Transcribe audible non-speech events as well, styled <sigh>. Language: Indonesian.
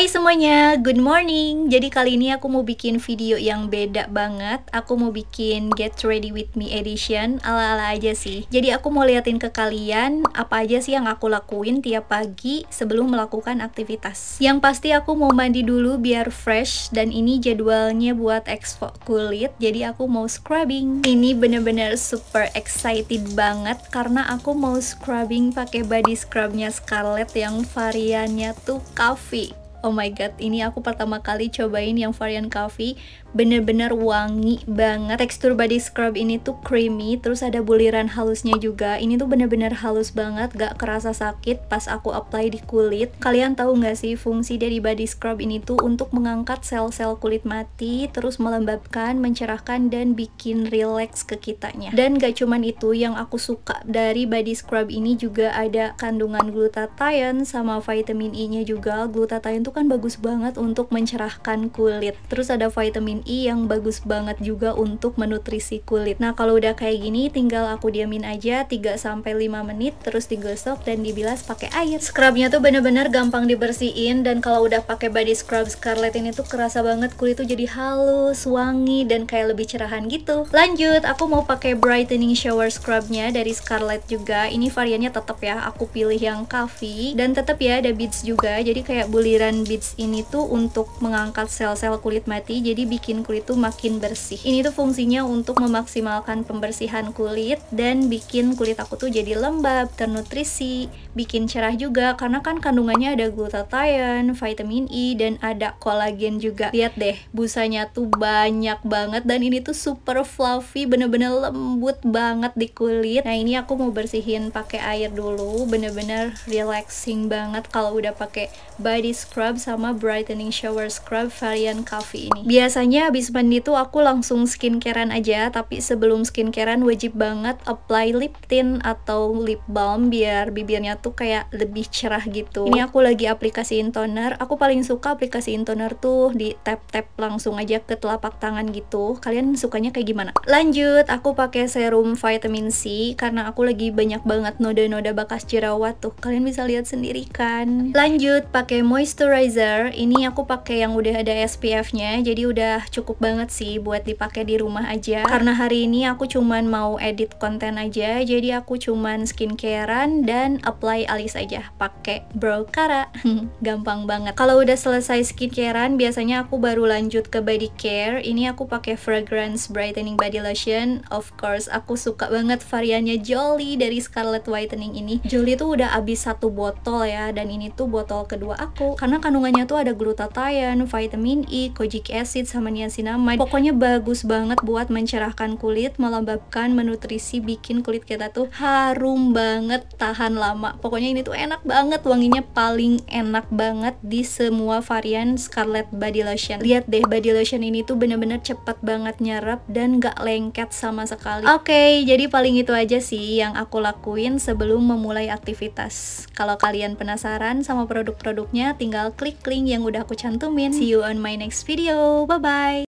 Hai semuanya, good morning. Jadi kali ini aku mau bikin video yang beda banget. Aku mau bikin Get Ready With Me edition ala-ala aja sih. Jadi aku mau liatin ke kalian apa aja sih yang aku lakuin tiap pagi sebelum melakukan aktivitas. Yang pasti aku mau mandi dulu biar fresh dan ini jadwalnya buat expo kulit. Jadi aku mau scrubbing. Ini bener-bener super excited banget karena aku mau scrubbing pakai body scrubnya Scarlett yang variannya tuh coffee oh my god ini aku pertama kali cobain yang varian coffee bener-bener wangi banget tekstur body scrub ini tuh creamy terus ada buliran halusnya juga ini tuh bener-bener halus banget gak kerasa sakit pas aku apply di kulit kalian tahu gak sih fungsi dari body scrub ini tuh untuk mengangkat sel-sel kulit mati terus melembabkan mencerahkan dan bikin relax ke kitanya dan gak cuman itu yang aku suka dari body scrub ini juga ada kandungan glutathione sama vitamin E nya juga glutathione tuh itu kan bagus banget untuk mencerahkan kulit. Terus ada vitamin E yang bagus banget juga untuk menutrisi kulit. Nah, kalau udah kayak gini tinggal aku diamin aja 3 sampai 5 menit terus digosok dan dibilas pakai air. Scrubnya tuh bener-bener gampang dibersihin dan kalau udah pakai body scrub Scarlett ini tuh kerasa banget kulit tuh jadi halus, wangi dan kayak lebih cerahan gitu. Lanjut, aku mau pakai brightening shower scrubnya dari Scarlett juga. Ini variannya tetap ya, aku pilih yang coffee dan tetap ya ada beads juga. Jadi kayak buliran Golden Beads ini tuh untuk mengangkat sel-sel kulit mati jadi bikin kulit tuh makin bersih ini tuh fungsinya untuk memaksimalkan pembersihan kulit dan bikin kulit aku tuh jadi lembab, ternutrisi bikin cerah juga karena kan kandungannya ada glutathione, vitamin E dan ada kolagen juga lihat deh busanya tuh banyak banget dan ini tuh super fluffy bener-bener lembut banget di kulit nah ini aku mau bersihin pakai air dulu bener-bener relaxing banget kalau udah pakai body scrub Scrub sama Brightening Shower Scrub varian coffee ini. Biasanya habis mandi tuh aku langsung skincarean aja, tapi sebelum skincarean wajib banget apply lip tint atau lip balm biar bibirnya tuh kayak lebih cerah gitu. Ini aku lagi aplikasiin toner, aku paling suka aplikasiin toner tuh di tap-tap langsung aja ke telapak tangan gitu. Kalian sukanya kayak gimana? Lanjut, aku pakai serum vitamin C karena aku lagi banyak banget noda-noda bekas jerawat tuh. Kalian bisa lihat sendiri kan. Lanjut, pakai moisturizer moisturizer ini aku pakai yang udah ada SPF-nya jadi udah cukup banget sih buat dipakai di rumah aja karena hari ini aku cuman mau edit konten aja jadi aku cuman skincarean dan apply alis aja pakai brow cara <laughs> gampang banget kalau udah selesai skincarean biasanya aku baru lanjut ke body care ini aku pakai fragrance brightening body lotion of course aku suka banget variannya Jolly dari Scarlett Whitening ini Jolly tuh udah abis satu botol ya dan ini tuh botol kedua aku karena kan kandungannya tuh ada glutathione, vitamin E, kojic acid, sama niacinamide. Pokoknya bagus banget buat mencerahkan kulit, melembabkan, menutrisi, bikin kulit kita tuh harum banget, tahan lama. Pokoknya ini tuh enak banget, wanginya paling enak banget di semua varian Scarlett Body Lotion. Lihat deh body lotion ini tuh bener-bener cepet banget nyerap dan gak lengket sama sekali. Oke, okay, jadi paling itu aja sih yang aku lakuin sebelum memulai aktivitas. Kalau kalian penasaran sama produk-produknya, tinggal klik link yang udah aku cantumin. See you on my next video. Bye-bye.